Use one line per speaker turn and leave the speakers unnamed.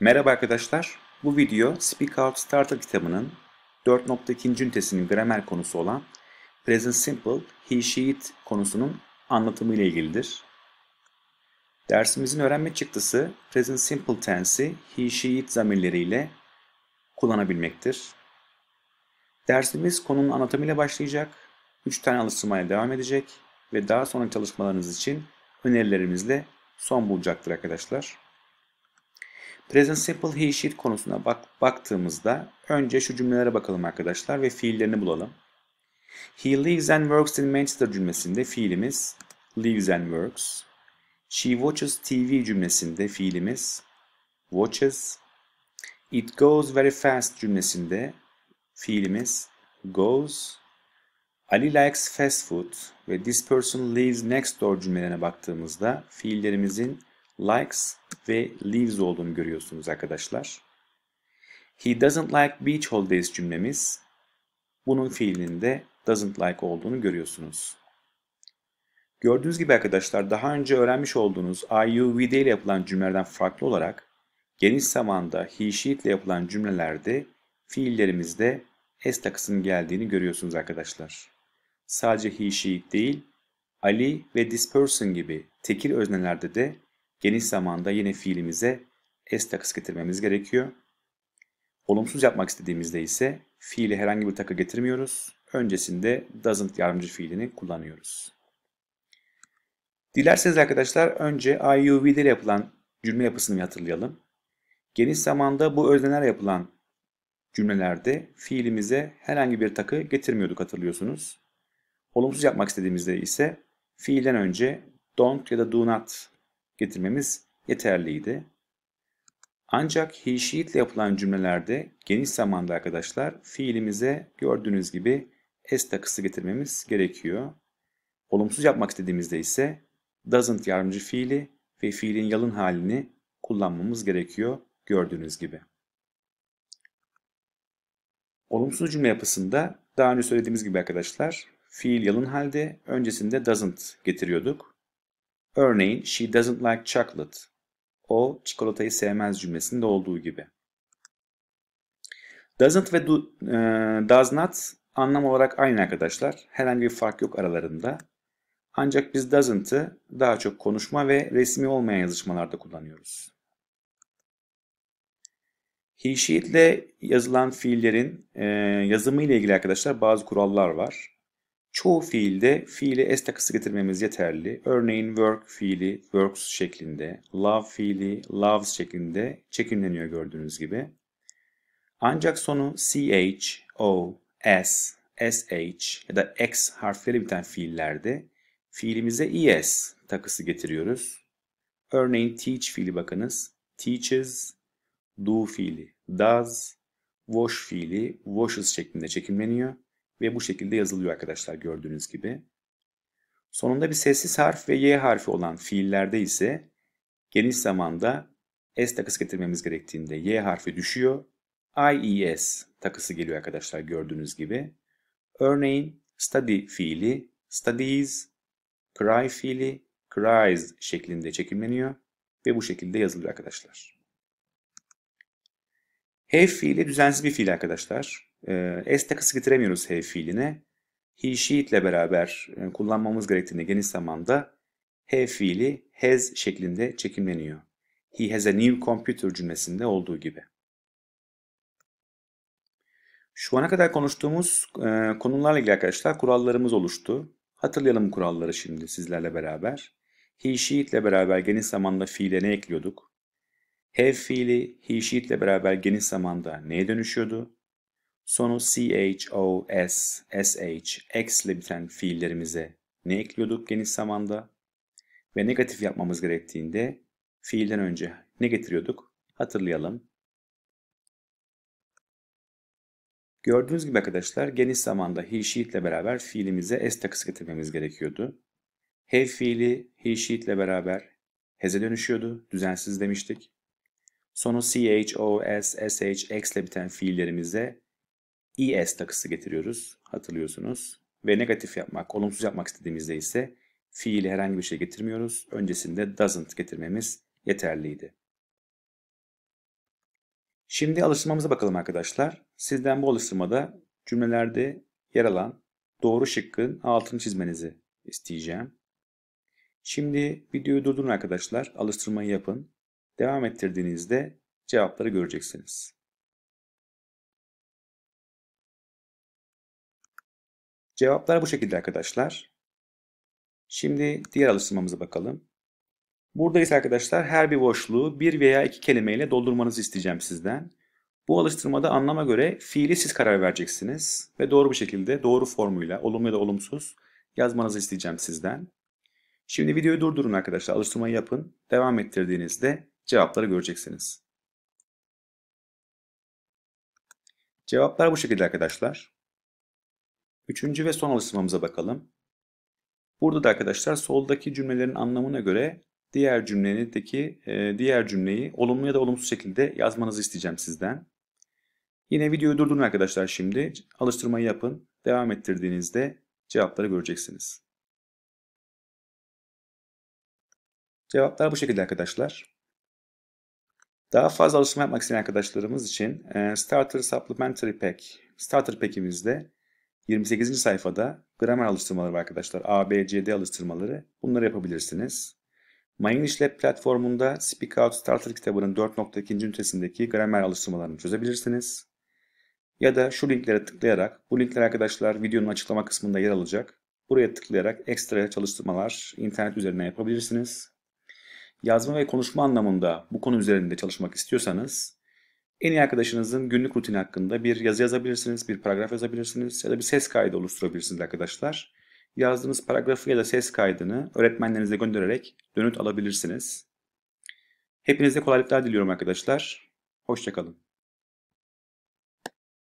Merhaba arkadaşlar. Bu video Speak Out Starter kitabının 4.2. ünitesinin gramer konusu olan Present Simple, He, She, It konusunun anlatımı ile ilgilidir. Dersimizin öğrenme çıktısı Present Simple Tense'i He, She, It zamirleriyle kullanabilmektir. Dersimiz konunun anlatımıyla başlayacak, 3 tane alıştırmaya devam edecek ve daha sonraki çalışmalarınız için önerilerimizle son bulacaktır arkadaşlar. Present Simple He Sheet konusuna bak baktığımızda önce şu cümlelere bakalım arkadaşlar ve fiillerini bulalım. He lives and works in Manchester cümlesinde fiilimiz lives and works. She watches TV cümlesinde fiilimiz watches. It goes very fast cümlesinde fiilimiz goes. Ali likes fast food ve this person lives next door cümlelerine baktığımızda fiillerimizin likes ve leaves olduğunu görüyorsunuz arkadaşlar. He doesn't like beach holidays cümlemiz bunun fiilinde doesn't like olduğunu görüyorsunuz. Gördüğünüz gibi arkadaşlar daha önce öğrenmiş olduğunuz i IUVD ile yapılan cümlelerden farklı olarak geniş zamanda he she ile yapılan cümlelerde fiillerimizde s takısının geldiğini görüyorsunuz arkadaşlar. Sadece he she değil Ali ve this person gibi tekil öznelerde de geniş zamanda yine fiilimize s takısı getirmemiz gerekiyor. Olumsuz yapmak istediğimizde ise fiili herhangi bir takı getirmiyoruz. Öncesinde doesn't yardımcı fiilini kullanıyoruz. Dilerseniz arkadaşlar önce IUV'de yapılan cümle yapısını hatırlayalım. Geniş zamanda bu özneler yapılan cümlelerde fiilimize herhangi bir takı getirmiyorduk hatırlıyorsunuz. Olumsuz yapmak istediğimizde ise fiilden önce don't ya da do not getirmemiz yeterliydi. Ancak he-she'it'le yapılan cümlelerde geniş zamanda arkadaşlar fiilimize gördüğünüz gibi s takısı getirmemiz gerekiyor. Olumsuz yapmak istediğimizde ise doesn't yardımcı fiili ve fiilin yalın halini kullanmamız gerekiyor gördüğünüz gibi. Olumsuz cümle yapısında daha önce söylediğimiz gibi arkadaşlar fiil yalın halde öncesinde doesn't getiriyorduk. Örneğin she doesn't like chocolate. O çikolatayı sevmez cümlesinde olduğu gibi. Doesn't ve do, e, does not anlam olarak aynı arkadaşlar. Herhangi bir fark yok aralarında. Ancak biz doesn't'ı daha çok konuşma ve resmi olmayan yazışmalarda kullanıyoruz. He, she ile yazılan fiillerin e, yazımı ile ilgili arkadaşlar bazı kurallar var. Çoğu fiilde fiili es takısı getirmemiz yeterli. Örneğin work fiili works şeklinde, love fiili loves şeklinde çekimleniyor gördüğünüz gibi. Ancak sonu ch, o, s, sh ya da x harfleri biten fiillerde fiilimize es takısı getiriyoruz. Örneğin teach fiili bakınız. Teaches, do fiili does, wash fiili washes şeklinde çekimleniyor ve bu şekilde yazılıyor arkadaşlar gördüğünüz gibi. Sonunda bir sessiz harf ve y harfi olan fiillerde ise geniş zamanda s takısı getirmemiz gerektiğinde y harfi düşüyor. IES takısı geliyor arkadaşlar gördüğünüz gibi. Örneğin study fiili studies, cry fiili cries şeklinde çekimleniyor ve bu şekilde yazılıyor arkadaşlar. Have fiili düzensiz bir fiil arkadaşlar. E, S takısı getiremiyoruz have fiiline. He, she ile beraber e, kullanmamız gerektiğini geniş zamanda have fiili has şeklinde çekimleniyor. He has a new computer cümlesinde olduğu gibi. Şu ana kadar konuştuğumuz e, konularla ilgili arkadaşlar kurallarımız oluştu. Hatırlayalım kuralları şimdi sizlerle beraber. He, she ile beraber geniş zamanda fiile ne ekliyorduk? Have fiili he she'tle beraber geniş zamanda neye dönüşüyordu? Sonu ch, o, s, sh, x ile biten fiillerimize ne ekliyorduk geniş zamanda? Ve negatif yapmamız gerektiğinde fiilden önce ne getiriyorduk? Hatırlayalım. Gördüğünüz gibi arkadaşlar geniş zamanda he sheet ile beraber fiilimize s takısı getirmemiz gerekiyordu. Have fiili he sheet ile beraber heze dönüşüyordu. Düzensiz demiştik. Sonu ch, os, sh, x ile biten fiillerimize es takısı getiriyoruz. Hatırlıyorsunuz. Ve negatif yapmak, olumsuz yapmak istediğimizde ise fiili herhangi bir şey getirmiyoruz. Öncesinde doesn't getirmemiz yeterliydi. Şimdi alıştırmamıza bakalım arkadaşlar. Sizden bu alıştırmada cümlelerde yer alan doğru şıkkın altını çizmenizi isteyeceğim. Şimdi videoyu durdurun arkadaşlar. Alıştırmayı yapın. Devam ettirdiğinizde cevapları göreceksiniz. Cevaplar bu şekilde arkadaşlar. Şimdi diğer alıştırmamıza bakalım. Buradayız arkadaşlar her bir boşluğu bir veya iki kelimeyle doldurmanızı isteyeceğim sizden. Bu alıştırmada anlama göre fiili siz karar vereceksiniz ve doğru bir şekilde doğru formuyla olumlu ya da olumsuz yazmanızı isteyeceğim sizden. Şimdi videoyu durdurun arkadaşlar. Alıştırmayı yapın. Devam ettirdiğinizde cevapları göreceksiniz. Cevaplar bu şekilde arkadaşlar. Üçüncü ve son alıştırmamıza bakalım. Burada da arkadaşlar soldaki cümlelerin anlamına göre diğer cümlenindeki e, diğer cümleyi olumlu ya da olumsuz şekilde yazmanızı isteyeceğim sizden. Yine videoyu durdurun arkadaşlar şimdi. Alıştırmayı yapın. Devam ettirdiğinizde cevapları göreceksiniz. Cevaplar bu şekilde arkadaşlar. Daha fazla alıştırma yapmak isteyen arkadaşlarımız için e, Starter Supplementary Pack, Starter Pack'imizde 28. sayfada gramer alıştırmaları var arkadaşlar. A, B, C, D alıştırmaları. Bunları yapabilirsiniz. My platformunda Speak Out Starter kitabının 4.2. ünitesindeki gramer alıştırmalarını çözebilirsiniz. Ya da şu linklere tıklayarak, bu linkler arkadaşlar videonun açıklama kısmında yer alacak. Buraya tıklayarak ekstra çalıştırmalar internet üzerine yapabilirsiniz yazma ve konuşma anlamında bu konu üzerinde çalışmak istiyorsanız en iyi arkadaşınızın günlük rutini hakkında bir yazı yazabilirsiniz, bir paragraf yazabilirsiniz ya da bir ses kaydı oluşturabilirsiniz arkadaşlar. Yazdığınız paragrafı ya da ses kaydını öğretmenlerinize göndererek dönüt alabilirsiniz. Hepinize kolaylıklar diliyorum arkadaşlar. Hoşçakalın.